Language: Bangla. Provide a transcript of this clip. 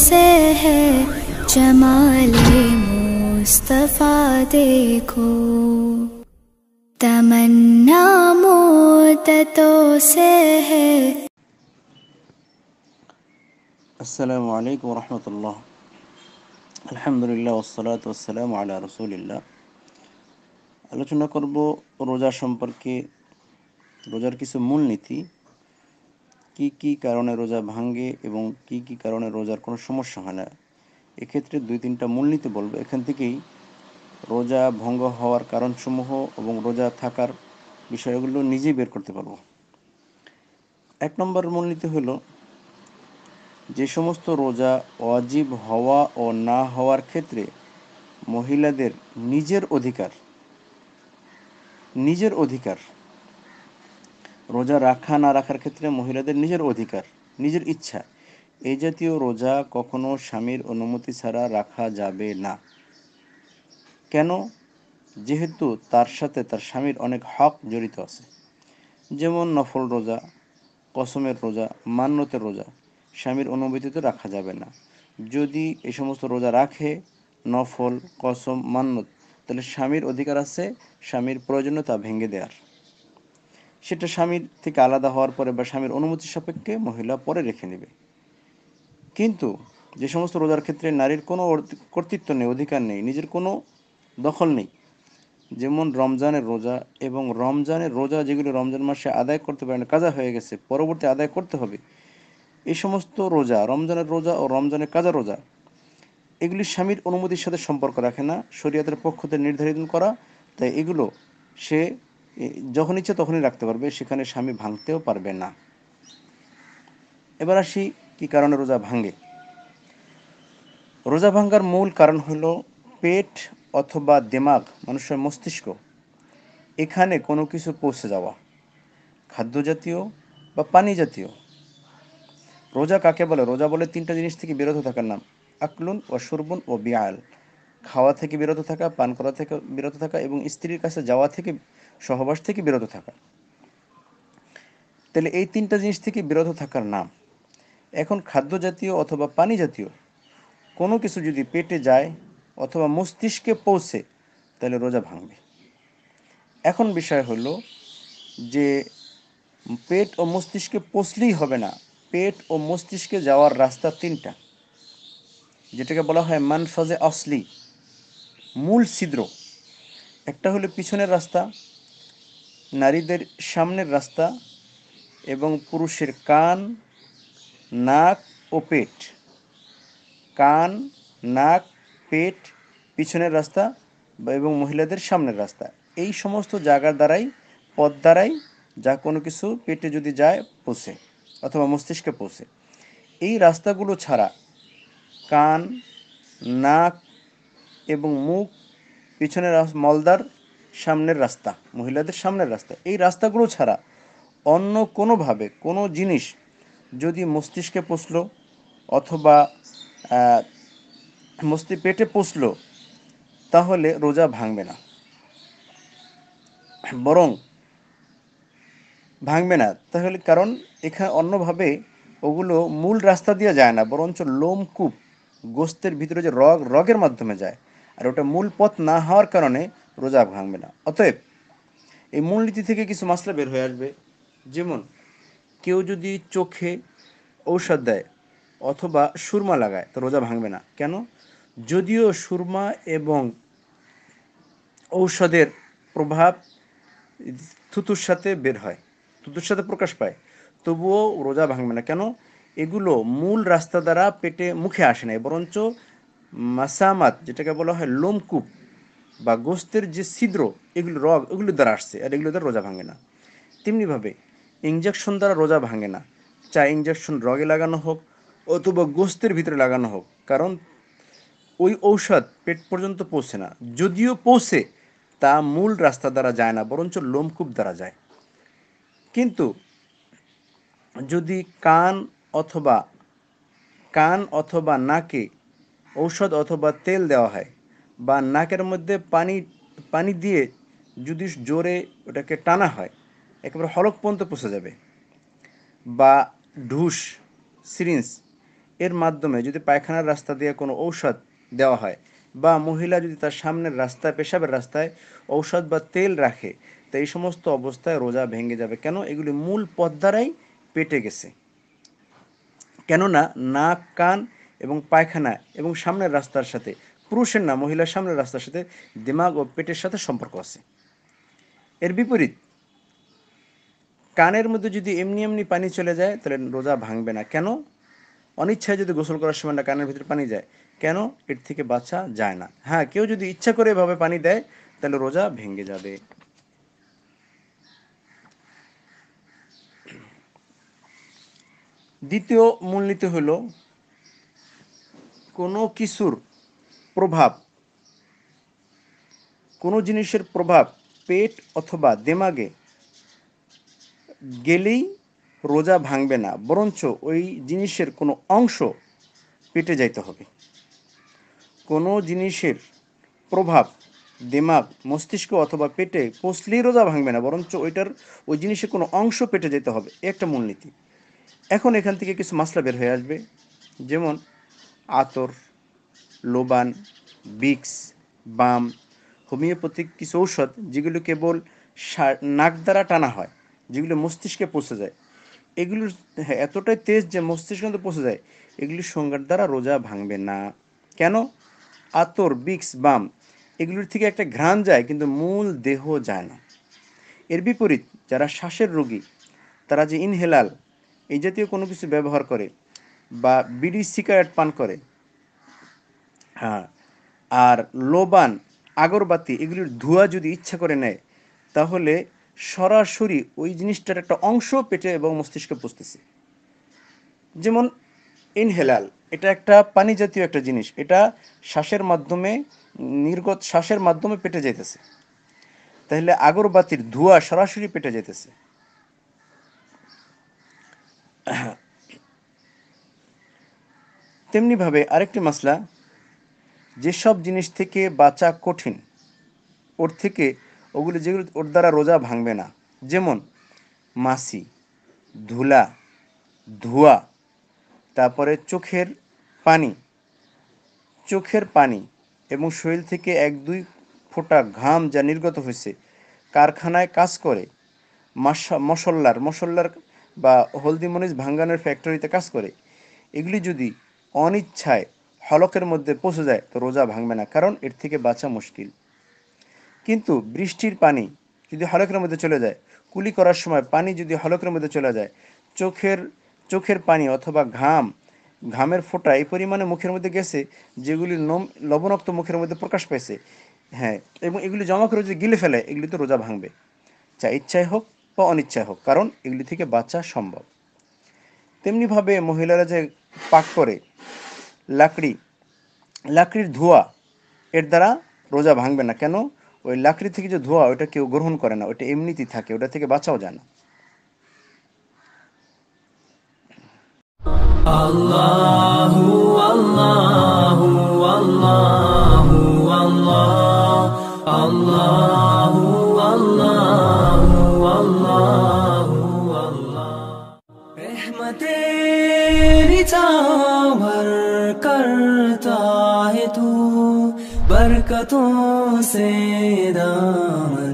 से है जमाले मुस्तफ़ा देखो तमन्ना मोतों से है अस्सलाम वालेकुम वरहमतुल्लाह আলহামদুলিল্লাহ ওসলাত ওসালাম আলা রসুলিল্লাহ আলোচনা করব রোজা সম্পর্কে রোজার কিছু মূলনীতি কি কি কারণে রোজা ভাঙ্গে এবং কি কি কারণে রোজার কোনো সমস্যা হয় না এক্ষেত্রে দুই তিনটা মূলনীতি বলবো এখান থেকেই রোজা ভঙ্গ হওয়ার কারণসমূহ এবং রোজা থাকার বিষয়গুলো নিজেই বের করতে পারবো এক নম্বর মূলনীতি হল যে সমস্ত রোজা অজীব হওয়া ও না হওয়ার ক্ষেত্রে মহিলাদের নিজের অধিকার নিজের অধিকার রোজা রাখা না রাখার ক্ষেত্রে মহিলাদের নিজের অধিকার নিজের ইচ্ছা এই জাতীয় রোজা কখনো স্বামীর অনুমতি ছাড়া রাখা যাবে না কেন যেহেতু তার সাথে তার স্বামীর অনেক হক জড়িত আছে যেমন নফল রোজা কসমের রোজা মান্যতের রোজা স্বামীর অনুমতিতে রাখা যাবে না যদি এ সমস্ত রোজা রাখে নফল কসম মান্যত তাহলে স্বামীর অধিকার আছে স্বামীর প্রয়োজনীয়তা ভেঙে দেওয়ার সেটা স্বামীর থেকে আলাদা হওয়ার পরে বা স্বামীর অনুমতি সাপেক্ষে মহিলা পরে রেখে নেবে কিন্তু যে সমস্ত রোজার ক্ষেত্রে নারীর কোনো কর্তৃত্ব নেই অধিকার নেই নিজের কোনো দখল নেই যেমন রমজানের রোজা এবং রমজানের রোজা যেগুলি রমজান মাসে আদায় করতে পারে না কাজা হয়ে গেছে পরবর্তী আদায় করতে হবে এই সমস্ত রোজা রমজানের রোজা ও রমজানের কাজা রোজা এগুলি স্বামীর অনুমতির সাথে সম্পর্ক রাখে না শরীয়তের পক্ষতে নির্ধারিত করা তাই এগুলো সে যখন ইচ্ছে তখনই রাখতে পারবে সেখানে স্বামী ভাঙতেও পারবে না এবার আসি কি কারণে রোজা ভাঙে রোজা ভাঙ্গার মূল কারণ হলো পেট অথবা দেমাগ মানুষের মস্তিষ্ক এখানে কোনো কিছু পৌঁছে যাওয়া খাদ্য জাতীয় বা পানি জাতীয় রোজা কাকে বলে রোজা বলে তিনটা জিনিস থেকে বিরত থাকার নাম আকলুন ও সুরবুন ও বিয়াল খাওয়া থেকে বিরত থাকা পান করা থেকে বিরত থাকা এবং স্ত্রীর কাছে যাওয়া থেকে সহবাস থেকে বিরত থাকা তাহলে এই তিনটা জিনিস থেকে বিরত থাকার নাম এখন খাদ্য জাতীয় অথবা পানি জাতীয় কোনো কিছু যদি পেটে যায় অথবা মস্তিষ্কে পৌঁছে তাহলে রোজা ভাঙবে এখন বিষয় হলো যে পেট ও মস্তিষ্কে পৌঁছলেই হবে না পেট ও মস্তিষ্কে যাওয়ার রাস্তা তিনটা যেটাকে বলা হয় মানফাজে অসলি মূল ছিদ্র একটা হলো পিছনের রাস্তা নারীদের সামনের রাস্তা এবং পুরুষের কান নাক ও পেট কান নাক পেট পিছনের রাস্তা এবং মহিলাদের সামনের রাস্তা এই সমস্ত জায়গার দ্বারাই পথ দ্বারাই যা কোনো কিছু পেটে যদি যায় পোষে অথবা মস্তিষ্কে পোষে এই রাস্তাগুলো ছাড়া কান নাক এবং মুখ পিছনের মলদার সামনের রাস্তা মহিলাদের সামনের রাস্তা এই রাস্তাগুলো ছাড়া অন্য কোনোভাবে কোনো জিনিস যদি মস্তিষ্কে পুষল অথবা মস্তি পেটে পুষল তাহলে রোজা ভাঙবে না বরং ভাঙবে না তাহলে কারণ এখানে অন্যভাবে ওগুলো মূল রাস্তা দিয়ে যায় না বরঞ্চ লোমকূপ গোস্তের ভিতরে যে রগ রগের মাধ্যমে যায় আর ওটা মূল পথ না হওয়ার কারণে রোজা ভাঙবে না অতএব এই মূলনীতি থেকে কিছু মাসলা বের হয়ে আসবে যেমন কেউ যদি চোখে ঔষধ দেয় অথবা সুরমা লাগায় তো রোজা ভাঙবে না কেন যদিও সুরমা এবং ঔষধের প্রভাব থুতুর সাথে বের হয় থুতুর সাথে প্রকাশ পায় তবুও রোজা ভাঙবে না কেন এগুলো মূল রাস্তা দ্বারা পেটে মুখে আসে না বরঞ্চ মাসামাত যেটাকে বলা হয় লোমকূপ বা গোস্তের যে ছিদ্র এগুলো রগ এগুলো দ্বারা আসছে আর এগুলো দ্বারা রোজা ভাঙে না তেমনিভাবে ইঞ্জেকশন দ্বারা রোজা ভাঙে না চাই ইঞ্জেকশন রগে লাগানো হোক অথবা গোস্তের ভিতরে লাগানো হোক কারণ ওই ঔষধ পেট পর্যন্ত পৌঁছে না যদিও পৌঁছে তা মূল রাস্তা দ্বারা যায় না বরঞ্চ লোমকূপ দ্বারা যায় কিন্তু যদি কান অথবা কান অথবা নাকে ঔষধ অথবা তেল দেওয়া হয় বা নাকের মধ্যে পানি পানি দিয়ে যদি জোরে ওটাকে টানা হয় একেবারে হলক পর্যন্ত পৌঁছে যাবে বা ঢুস সিরিঞ্জ এর মাধ্যমে যদি পায়খানার রাস্তা দিয়ে কোনো ঔষধ দেওয়া হয় বা মহিলা যদি তার সামনের রাস্তায় পেশাবের রাস্তায় ঔষধ বা তেল রাখে তো এই সমস্ত অবস্থায় রোজা ভেঙে যাবে কেন এগুলি মূল পথ দ্বারাই পেটে গেছে কেননা নাক কান এবং পায়খানা এবং সামনের রাস্তার সাথে পুরুষের না মহিলার সামনে রাস্তার সাথে দিমাগ ও পেটের সাথে সম্পর্ক আছে এর বিপরীত কানের মধ্যে যদি এমনি এমনি পানি চলে যায় তাহলে রোজা ভাঙবে না কেন অনিচ্ছায় যদি গোসল করার সময় না কানের ভিতরে পানি যায় কেন এর থেকে বাঁচা যায় না হ্যাঁ কেউ যদি ইচ্ছা করে এভাবে পানি দেয় তাহলে রোজা ভেঙে যাবে দ্বিতীয় মূলনীতি হলো কোনো কিছুর প্রভাব কোনো জিনিসের প্রভাব পেট অথবা দেমাগে গেলেই রোজা ভাঙবে না বরঞ্চ ওই জিনিসের কোনো অংশ পেটে যাইতে হবে কোনো জিনিসের প্রভাব দেমাগ মস্তিষ্ক অথবা পেটে পৌঁছলেই রোজা ভাঙবে না বরঞ্চ ওইটার ওই জিনিসের কোনো অংশ পেটে যেতে হবে একটা মূলনীতি এখন এখান থেকে কিছু মাসলা বের হয়ে আসবে যেমন আতর লোবান বিক্স বাম হোমিওপ্যাথিক কিছু ঔষধ যেগুলো কেবল নাক দ্বারা টানা হয় যেগুলো মস্তিষ্কে পৌঁছে যায় এগুলোর হ্যাঁ, এতটাই তেজ যে মস্তিষ্ক পৌঁছে যায় এগুলির সংজ্ঞার দ্বারা রোজা ভাঙবে না কেন আতর বিক্স বাম এগুলির থেকে একটা ঘ্রাণ যায় কিন্তু মূল দেহ যায় না এর বিপরীত যারা শ্বাসের রোগী তারা যে ইনহেলাল এই জাতীয় কোনো কিছু ব্যবহার করে বা বিড়ি সিগারেট পান করে হ্যাঁ আর লোবান আগরবাতি এগুলির ধোঁয়া যদি ইচ্ছা করে নেয় তাহলে সরাসরি ওই জিনিসটার একটা অংশ পেটে এবং মস্তিষ্কে পুষতেছে যেমন ইনহেলাল এটা একটা পানি জাতীয় একটা জিনিস এটা শ্বাসের মাধ্যমে নির্গত শ্বাসের মাধ্যমে পেটে যাইতেছে তাহলে আগরবাতির ধোঁয়া সরাসরি পেটে যেতেছে তেমনিভাবে আরেকটি মশলা যেসব জিনিস থেকে বাঁচা কঠিন ওর থেকে ওগুলো যেগুলো ওর দ্বারা রোজা ভাঙবে না যেমন মাসি ধুলা ধোয়া তারপরে চোখের পানি চোখের পানি এবং শরীর থেকে এক দুই ফোঁটা ঘাম যা নির্গত হয়েছে কারখানায় কাজ করে মশল্লার মশল্লার বা হলদি মরিচ ভাঙ্গানোর ফ্যাক্টরিতে কাজ করে এগুলি যদি অনিচ্ছায় হলকের মধ্যে পৌঁছে যায় তো রোজা ভাঙবে না কারণ এর থেকে বাঁচা মুশকিল কিন্তু বৃষ্টির পানি যদি হলকের মধ্যে চলে যায় কুলি করার সময় পানি যদি হলকের মধ্যে চলে যায় চোখের চোখের পানি অথবা ঘাম ঘামের ফোঁটা এই পরিমাণে মুখের মধ্যে গেছে যেগুলি লবণাক্ত মুখের মধ্যে প্রকাশ পেয়েছে হ্যাঁ এবং এগুলি জমা করে যদি গিলে ফেলে এগুলি তো রোজা ভাঙবে চা ইচ্ছাই হোক বা অনিচ্ছাই হোক কারণ এগুলি থেকে বাঁচা সম্ভব তেমনিভাবে মহিলারা যে পাক করে লাকড়ি লাকড়ির ধোয়া এর দ্বারা রোজা ভাঙবে না কেন ওই লাকড়ি থেকে যে ধোয়া ওইটা কেউ গ্রহণ করে না ওইটা এমনিতেই থাকে ওটা থেকে বাঁচাও যায় না আল্লাহু बरकतों से दामन